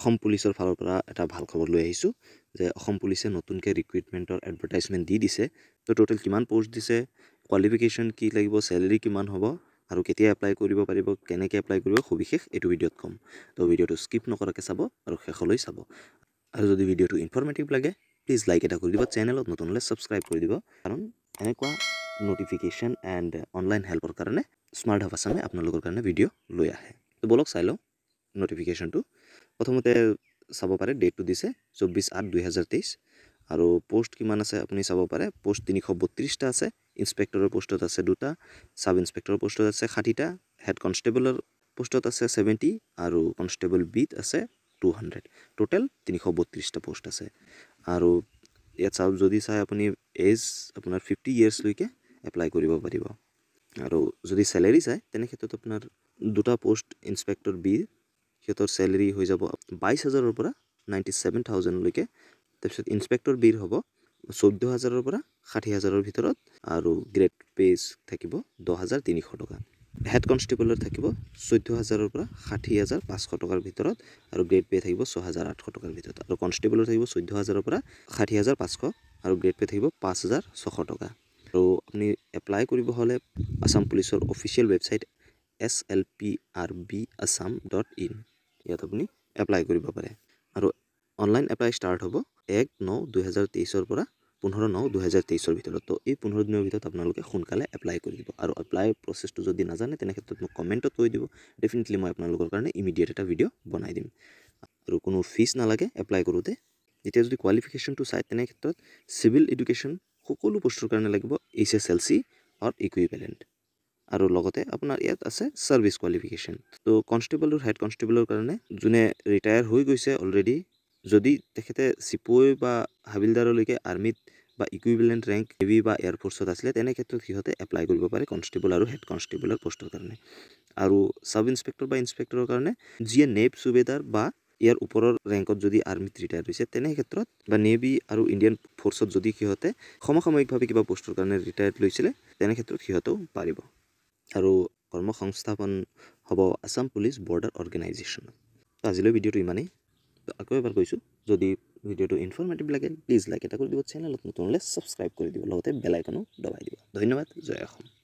অসম পুলিচৰ ফালৰ পৰা এটা ভাল খবৰ লৈ আহিছোঁ যে অসম পুলিচে নতুনকৈ ৰিক্ৰুইটমেণ্টৰ এডভাৰটাইজমেণ্ট দি দিছে তো ট'টেল কিমান পোষ্ট দিছে কোৱালিফিকেশ্যন কি লাগিব চেলেৰি কিমান হ'ব আৰু কেতিয়া এপ্লাই কৰিব পাৰিব কেনেকৈ এপ্লাই কৰিব সবিশেষ এইটো ভিডিঅ'ত ক'ম তো ভিডিঅ'টো স্কিপ নকৰাকৈ চাব আৰু শেষলৈ চাব আৰু যদি ভিডিঅ'টো ইনফৰ্মেটিভ লাগে প্লিজ লাইক এটা কৰি দিব চেনেলত নতুন হ'লে ছাবস্ক্ৰাইব কৰি দিব কাৰণ এনেকুৱা নটিফিকেশ্যন এণ্ড অনলাইন হেল্পৰ কাৰণে স্মাৰ্ট হাফ আছামে আপোনালোকৰ কাৰণে ভিডিঅ' লৈ আহে তো ব'লক চাই লওঁ নটিফিকেশ্যনটো প্ৰথমতে চাব পাৰে ডেটটো দিছে চৌব্বিছ আঠ দুহেজাৰ তেইছ আৰু পোষ্ট কিমান আছে আপুনি চাব পাৰে পোষ্ট তিনিশ বত্ৰিছটা আছে ইন্সপেক্টৰৰ পোষ্টত আছে দুটা ছাব ইন্সপেক্টৰৰ পোষ্টত আছে ষাঠিটা হেড কনষ্টেবলৰ পোষ্টত আছে ছেভেণ্টি আৰু কনষ্টেবল বিত আছে টু হাণ্ড্ৰেড টোটেল তিনিশ বত্ৰিছটা পোষ্ট আছে আৰু ইয়াত চাওক যদি চাই আপুনি এজ আপোনাৰ ফিফটি ইয়েৰ্ছলৈকে এপ্লাই কৰিব পাৰিব আৰু যদি চেলেৰি চায় তেনে ক্ষেত্ৰত আপোনাৰ দুটা পোষ্ট ইন্সপেক্টৰ বি তেখেতৰ চেলেৰি হৈ যাব বাইছ হাজাৰৰ পৰা নাইণ্টি ছেভেন থাউজেণ্ডলৈকে তাৰপিছত ইঞ্চপেক্টৰ বিৰ হ'ব চৈধ্য হাজাৰৰ পৰা ষাঠি হাজাৰৰ ভিতৰত আৰু গ্ৰেড পেজ থাকিব দহ হাজাৰ তিনিশ টকা হেড কনষ্টেবলৰ থাকিব চৈধ্য হাজাৰৰ পৰা ষাঠি হাজাৰ পাঁচশ টকাৰ ভিতৰত আৰু গ্ৰেড পে থাকিব ছহাজাৰ আঠশ টকাৰ ভিতৰত আৰু কনষ্টেবলৰ থাকিব চৈধ্য হাজাৰৰ পৰা ষাঠি হাজাৰ পাঁচশ আৰু গ্ৰেড পে থাকিব পাঁচ হাজাৰ ছশ টকা আৰু আপুনি এপ্লাই কৰিব হ'লে আছাম পুলিচৰ official website S L P R B Assam dot in ইয়াত আপুনি এপ্লাই কৰিব পাৰে আৰু অনলাইন এপ্লাই ষ্টাৰ্ট হ'ব এক ন দুহেজাৰ তেইছৰ পৰা পোন্ধৰ ন দুহেজাৰ তেইছৰ ভিতৰত ত' এই পোন্ধৰ দিনৰ ভিতৰত আপোনালোকে সোনকালে এপ্লাই কৰি দিব আৰু এপ্লাই প্ৰচেছটো যদি নাজানে তেনেক্ষেত্ৰত মোক কমেণ্টত কৈ দিব ডেফিনেটলি মই আপোনালোকৰ কাৰণে ইমিডিয়েট এটা ভিডিঅ' বনাই দিম আৰু কোনো ফিজ নালাগে এপ্লাই কৰোঁতে এতিয়া যদি কোৱালিফিকেশ্যনটো চায় তেনেক্ষেত্ৰত চিভিল এডুকেশ্যন সকলো বস্তুৰ কাৰণে লাগিব H S L C or equivalent আৰু লগতে আপোনাৰ ইয়াত আছে ছাৰ্ভিচ কোৱালিফিকেশ্যন তো কনষ্টেবল আৰু হেড কনষ্টেবলৰ কাৰণে যোনে ৰিটায়াৰ হৈ গৈছে অলৰেডি যদি তেখেতে চিপুৱৈ বা হাবিলদাৰলৈকে আৰ্মিত বা ইকুইপেলেণ্ট ৰেংক নেভি বা এয়াৰফৰ্চত আছিলে তেনে ক্ষেত্ৰত সিহঁতে এপ্লাই কৰিব পাৰে কনষ্টেবল আৰু হেড কনষ্টেবলৰ পষ্টৰ কাৰণে আৰু ছাব ইনস্পেক্টৰ বা ইনস্পেক্টৰৰ কাৰণে যিয়ে নেভ চুবেদাৰ বা ইয়াৰ ওপৰৰ ৰেংকত যদি আৰ্মিত ৰিটায়াৰ হৈছে তেনে ক্ষেত্ৰত বা নেভি আৰু ইণ্ডিয়ান ফ'ৰ্চত যদি সিহঁতে সমসাময়িকভাৱে কিবা পষ্টৰ কাৰণে ৰিটায়াৰ লৈছিলে তেনে ক্ষেত্ৰত সিহঁতেও পাৰিব আৰু কৰ্ম সংস্থাপন হ'ব আছাম পুলিচ বৰ্ডাৰ অৰ্গেনাইজেশ্যন ত' আজিলৈ ভিডিঅ'টো ইমানেই আকৌ এবাৰ কৈছোঁ যদি ভিডিঅ'টো ইনফৰ্মেটিভ লাগে প্লিজ লাইক এটা কৰি দিব চেনেলত নতুনলৈ ছাবস্ক্ৰাইব কৰি দিব লগতে বেলাইকনো দবাই দিব ধন্যবাদ জয় অসম